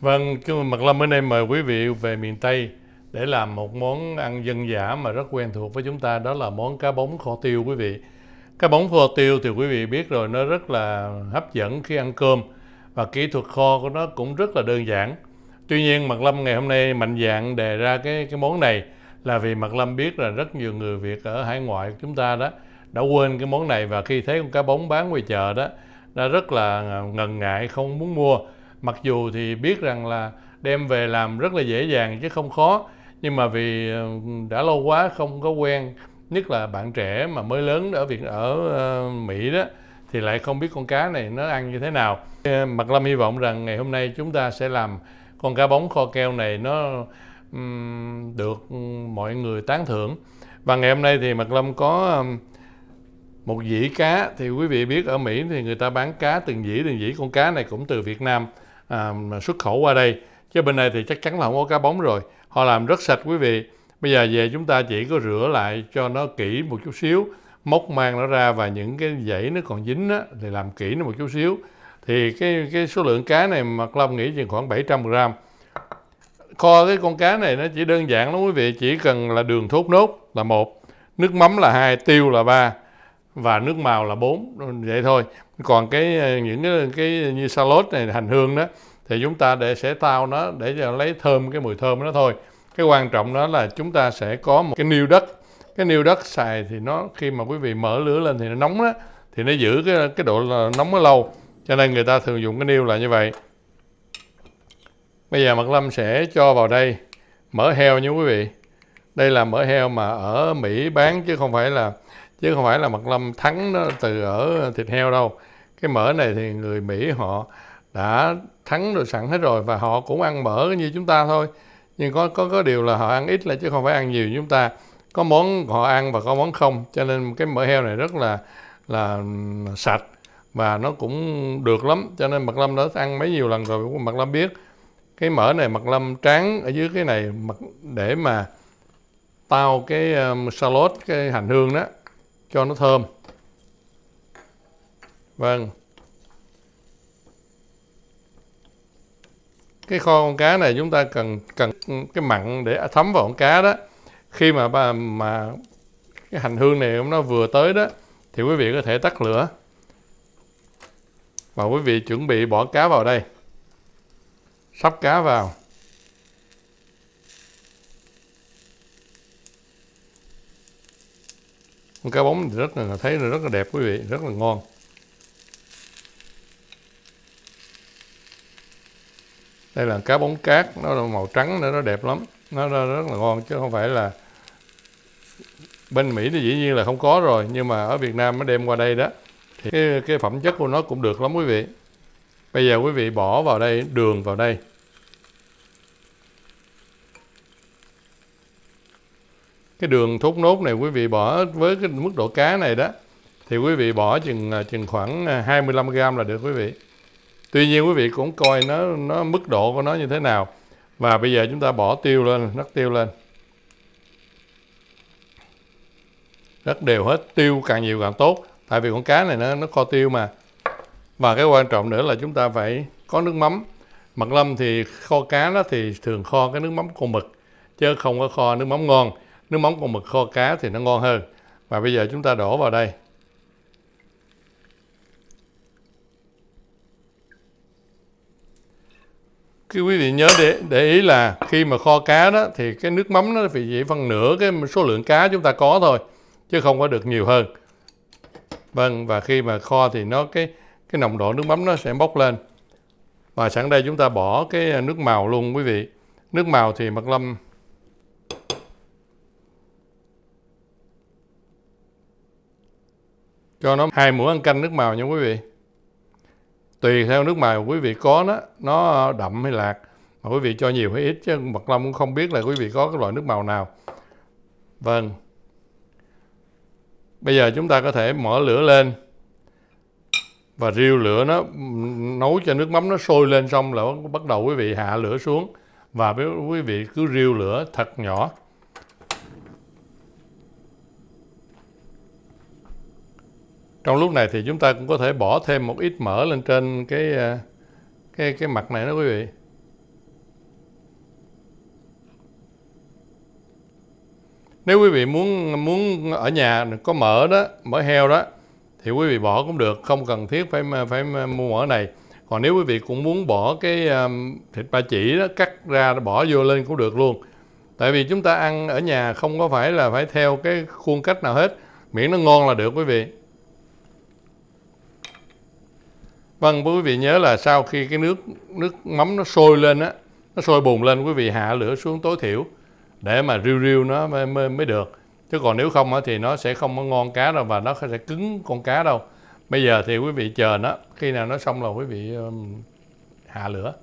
Vâng, Mật Lâm bữa nay mời quý vị về miền Tây để làm một món ăn dân dã mà rất quen thuộc với chúng ta đó là món cá bóng kho tiêu quý vị. Cá bóng kho tiêu thì quý vị biết rồi nó rất là hấp dẫn khi ăn cơm và kỹ thuật kho của nó cũng rất là đơn giản. Tuy nhiên Mật Lâm ngày hôm nay mạnh dạn đề ra cái cái món này là vì Mật Lâm biết là rất nhiều người Việt ở hải ngoại chúng ta đó đã quên cái món này và khi thấy con cá bóng bán ngoài chợ đó đã rất là ngần ngại không muốn mua mặc dù thì biết rằng là đem về làm rất là dễ dàng chứ không khó nhưng mà vì ờ, đã lâu quá không có quen nhất là bạn trẻ mà mới lớn ở việt ở ờ, mỹ đó thì lại không biết con cá này nó ăn như thế nào ờ, mặt lâm hy vọng rằng ngày hôm nay chúng ta sẽ làm con cá bóng kho keo này nó được mọi người tán thưởng và ngày hôm nay thì mặt lâm có một dĩ cá thì quý vị biết ở mỹ thì người ta bán cá từng dĩ từng dĩ con cá này cũng từ việt nam à, xuất khẩu qua đây chứ bên này thì chắc chắn là không có cá bóng rồi họ làm rất sạch quý vị bây giờ về chúng ta chỉ có rửa lại cho nó kỹ một chút xíu móc mang nó ra và những cái dãy nó còn dính á, thì làm kỹ nó một chút xíu thì cái cái số lượng cá này mặt long nghĩ chừng khoảng 700 gram kho cái con cá này nó chỉ đơn giản lắm quý vị chỉ cần là đường thốt nốt là một nước mắm là hai tiêu là ba và nước màu là 4 vậy thôi còn cái ờ, những cái, cái như salad này hành hương đó thì chúng ta để sẽ tao nó để cho lấy thơm cái mùi thơm nó thôi cái quan trọng đó là chúng ta sẽ có một cái niêu đất cái niêu đất xài thì nó khi mà quý vị mở lửa lên thì nó nóng đó thì nó giữ cái cái độ là nóng nó lâu cho nên người ta thường dùng cái niêu là như vậy bây giờ mật lâm sẽ cho vào đây mỡ heo nha quý vị đây là mỡ heo mà ở mỹ bán chứ không phải là chứ không phải là mật lâm thắng nó từ ở thịt heo đâu cái mỡ này thì người mỹ họ đã thắng rồi sẵn hết rồi và họ cũng ăn mỡ như chúng ta thôi nhưng có có có điều là họ ăn ít là chứ không phải ăn nhiều như chúng ta có món họ ăn và có món không cho nên cái mỡ heo này rất là là sạch và nó cũng được lắm cho nên mật lâm đã ăn mấy nhiều lần rồi mật lâm biết cái mỡ này mật lâm tráng ở dưới cái này mật để mà tao cái um, salad cái hành hương đó cho nó thơm vâng cái kho con cá này chúng ta cần cần cái mặn để thấm vào con cá đó khi mà bà, mà cái hành hương này nó vừa tới đó thì quý vị có thể tắt lửa và quý vị chuẩn bị bỏ cá vào đây sắp cá vào cá bóng thì rất là thấy là rất là đẹp quý vị rất là ngon đây là cá bóng cát nó là màu trắng nữa nó đẹp lắm nó, nó rất là ngon chứ không phải là bên Mỹ thì dĩ nhiên là không có rồi nhưng mà ở Việt Nam nó đem qua đây đó thì cái, cái phẩm chất của nó cũng được lắm quý vị bây giờ quý vị bỏ vào đây đường vào đây cái đường thốt nốt này quý vị bỏ với cái mức độ cá này đó thì quý vị bỏ chừng à, chừng khoảng 25 à, gram là được quý vị. Tuy nhiên quý vị cũng coi nó nó mức độ của nó như thế nào. Và bây giờ chúng ta bỏ tiêu lên, rắc tiêu lên. rất đều hết, tiêu càng nhiều càng tốt. Tại vì con cá này nó nó kho tiêu mà. Và cái quan trọng nữa là chúng ta phải có nước mắm. Mật lâm thì kho cá đó thì thường kho cái nước mắm con mực chứ không có kho nước mắm ngon nước mắm con mực kho cá thì nó ngon hơn và bây giờ chúng ta đổ vào đây Các quý vị nhớ để để ý là khi mà kho cá đó thì cái nước mắm nó phải chỉ phân nửa cái số lượng cá chúng ta có thôi chứ không có được nhiều hơn vâng và khi mà kho thì nó cái cái nồng độ nước mắm nó sẽ bốc lên và sẵn đây chúng ta bỏ cái nước màu luôn quý vị nước màu thì mật lâm cho nó hai muỗng ăn canh nước màu nha quý vị tùy theo nước màu quý vị có nó nó đậm hay lạc mà quý vị cho nhiều hay ít chứ mật long cũng không biết là quý vị có cái loại nước màu nào vâng bây giờ chúng ta có thể mở lửa lên và riêu lửa nó nấu cho nước mắm nó sôi lên xong là bắt đầu quý vị hạ lửa xuống và quý vị cứ riêu lửa thật nhỏ trong lúc này thì chúng ta cũng có thể bỏ thêm một ít mỡ lên trên cái ờ, cái cái mặt này đó quý vị nếu quý vị muốn muốn ở nhà có mỡ đó mỡ heo đó thì quý vị bỏ cũng được không cần thiết phải phải mua mỡ này còn nếu quý vị cũng muốn bỏ cái ờ, thịt ba chỉ đó cắt ra bỏ vô lên cũng được luôn tại vì chúng ta ăn ở nhà không có phải là phải theo cái khuôn cách nào hết miễn nó ngon là được quý vị Vâng, quý vị nhớ là sau khi cái nước nước mắm nó sôi lên á, nó sôi bùng lên quý vị hạ lửa xuống tối thiểu để mà riu riu nó mới, mới, mới được. Chứ còn nếu không á, thì nó sẽ không có ngon cá đâu và nó sẽ cứng con cá đâu. Bây giờ thì quý vị chờ nó, khi nào nó xong là quý vị um, hạ lửa.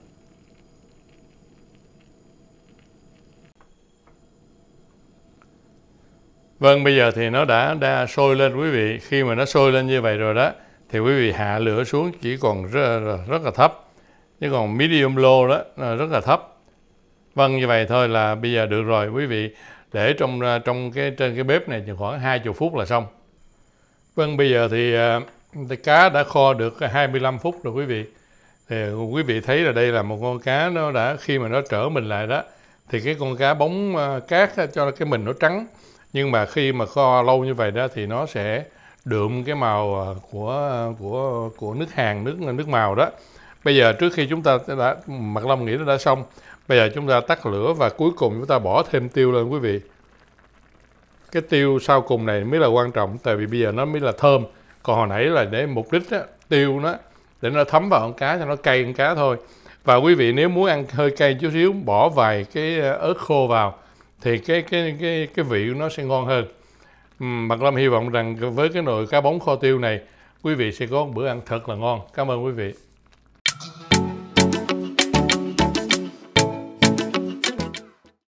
Vâng, bây giờ thì nó đã, đã sôi lên quý vị. Khi mà nó sôi lên như vậy rồi đó thì quý vị hạ lửa xuống chỉ còn rất, rất, rất là thấp chứ còn medium low đó là rất là thấp vâng như vậy thôi là bây giờ được rồi quý vị để trong à, trong cái trên cái bếp này chừng khoảng 20 phút là xong vâng bây giờ thì uh, cá đã kho được 25 phút rồi quý vị thì quý vị thấy là đây là một con cá nó đã khi mà nó trở mình lại đó thì cái con cá bóng à, cát cho cái mình nó trắng nhưng mà khi mà kho lâu như vậy đó thì nó sẽ đượm cái màu ờ, của của của nước hàng nước nước màu đó bây giờ trước khi chúng ta đã mặt long nghĩ nó đã xong bây giờ chúng ta tắt lửa và cuối cùng chúng ta bỏ thêm tiêu lên quý vị cái tiêu sau cùng này mới là quan trọng tại vì bây giờ nó mới là thơm còn hồi nãy là để mục đích đó, tiêu nó để nó thấm vào con cá cho nó cay con cá thôi và quý vị nếu muốn ăn hơi cay chút xíu bỏ vài cái ờ, ớt khô vào thì cái cái cái cái vị nó sẽ ngon hơn Ừ, Bằng Lâm hy vọng rằng với cái nồi cá bóng kho tiêu này, quý vị sẽ có một bữa ăn thật là ngon. Cảm ơn quý vị.